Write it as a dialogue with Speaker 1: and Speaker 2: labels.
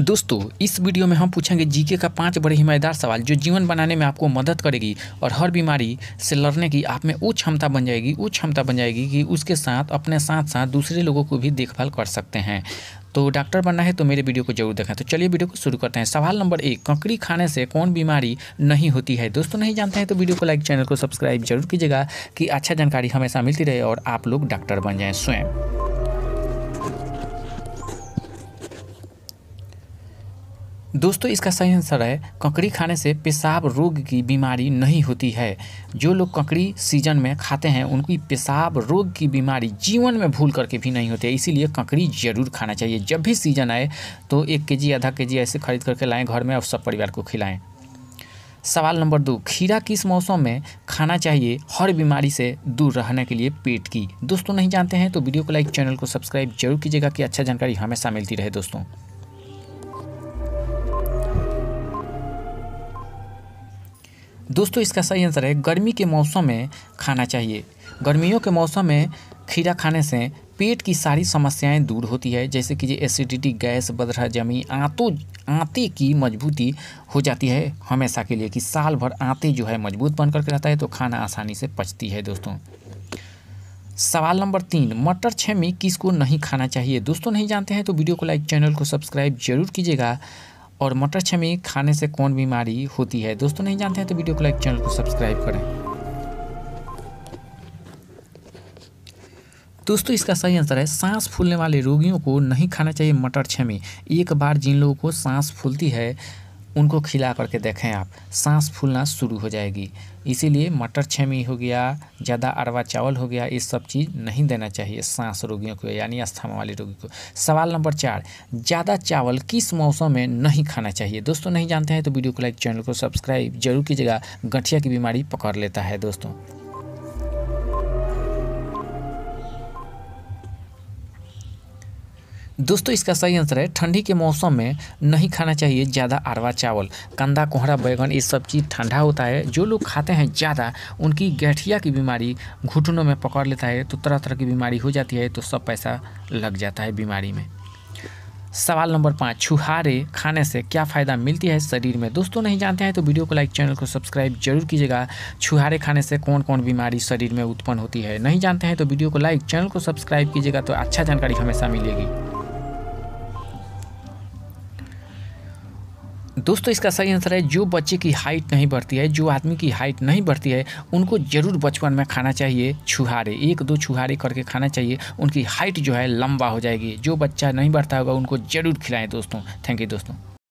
Speaker 1: दोस्तों इस वीडियो में हम पूछेंगे जीके का पांच बड़े हिमायदार सवाल जो जीवन बनाने में आपको मदद करेगी और हर बीमारी से लड़ने की आप में वो क्षमता बन जाएगी वो क्षमता बन जाएगी कि उसके साथ अपने साथ साथ दूसरे लोगों को भी देखभाल कर सकते हैं तो डॉक्टर बनना है तो मेरे वीडियो को जरूर देखें तो चलिए वीडियो को शुरू करते हैं सवाल नंबर एक कंकड़ी खाने से कौन बीमारी नहीं होती है दोस्तों नहीं जानते हैं तो वीडियो को लाइक चैनल को सब्सक्राइब जरूर कीजिएगा कि अच्छा जानकारी हमेशा मिलती रहे और आप लोग डॉक्टर बन जाएँ स्वयं दोस्तों इसका सही आंसर है ककड़ी खाने से पेशाब रोग की बीमारी नहीं होती है जो लोग ककड़ी सीजन में खाते हैं उनकी पेशाब रोग की बीमारी जीवन में भूल करके भी नहीं होती है इसीलिए ककड़ी जरूर खाना चाहिए जब भी सीजन आए तो एक के जी आधा के जी ऐसे खरीद करके लाएँ घर में और सब परिवार को खिलाएँ सवाल नंबर दो खीरा किस मौसम में खाना चाहिए हर बीमारी से दूर रहने के लिए पेट की दोस्तों नहीं जानते हैं तो वीडियो को लाइक चैनल को सब्सक्राइब जरूर कीजिएगा कि अच्छा जानकारी हमेशा मिलती रहे दोस्तों दोस्तों इसका सही आंसर है गर्मी के मौसम में खाना चाहिए गर्मियों के मौसम में खीरा खाने से पेट की सारी समस्याएं दूर होती है जैसे कि एसिडिटी गैस बदरा जमी आंतों आंते की मजबूती हो जाती है हमेशा के लिए कि साल भर आंते जो है मजबूत बन करके रहता है तो खाना आसानी से पचती है दोस्तों सवाल नंबर तीन मटर छमी किसको नहीं खाना चाहिए दोस्तों नहीं जानते हैं तो वीडियो को लाइक चैनल को सब्सक्राइब जरूर कीजिएगा और मटर छमी खाने से कौन बीमारी होती है दोस्तों नहीं जानते हैं तो वीडियो को लाइक चैनल को सब्सक्राइब करें दोस्तों इसका सही आंसर है सांस फूलने वाले रोगियों को नहीं खाना चाहिए मटर छमी एक बार जिन लोगों को सांस फूलती है उनको खिला करके देखें आप सांस फूलना शुरू हो जाएगी इसीलिए मटर छमी हो गया ज़्यादा अरवा चावल हो गया ये सब चीज़ नहीं देना चाहिए सांस रोगियों को यानी अस्थमा वाले रोगी को सवाल नंबर चार ज़्यादा चावल किस मौसम में नहीं खाना चाहिए दोस्तों नहीं जानते हैं तो वीडियो को लाइक चैनल को सब्सक्राइब जरूर कीजिएगा गठिया की बीमारी पकड़ लेता है दोस्तों दोस्तों इसका सही आंसर है ठंडी के मौसम में नहीं खाना चाहिए ज़्यादा अरवा चावल कंदा कोहरा बैगन ये सब चीज़ ठंडा होता है जो लोग खाते हैं ज़्यादा उनकी गठिया की बीमारी घुटनों में पकड़ लेता है तो तरह तरह की बीमारी हो जाती है तो सब पैसा लग जाता है बीमारी में सवाल नंबर पाँच छुहारे खाने से क्या फ़ायदा मिलती है शरीर में दोस्तों नहीं जानते हैं तो वीडियो को लाइक चैनल को सब्सक्राइब जरूर कीजिएगा छुहारे खाने से कौन कौन बीमारी शरीर में उत्पन्न होती है नहीं जानते हैं तो वीडियो को लाइक चैनल को सब्सक्राइब कीजिएगा तो अच्छा जानकारी हमेशा मिलेगी दोस्तों इसका सही आंसर है जो बच्चे की हाइट नहीं बढ़ती है जो आदमी की हाइट नहीं बढ़ती है उनको ज़रूर बचपन में खाना चाहिए छुहारे एक दो छुहारे करके खाना चाहिए उनकी हाइट जो है लंबा हो जाएगी जो बच्चा नहीं बढ़ता होगा उनको ज़रूर खिलाएं दोस्तों थैंक यू दोस्तों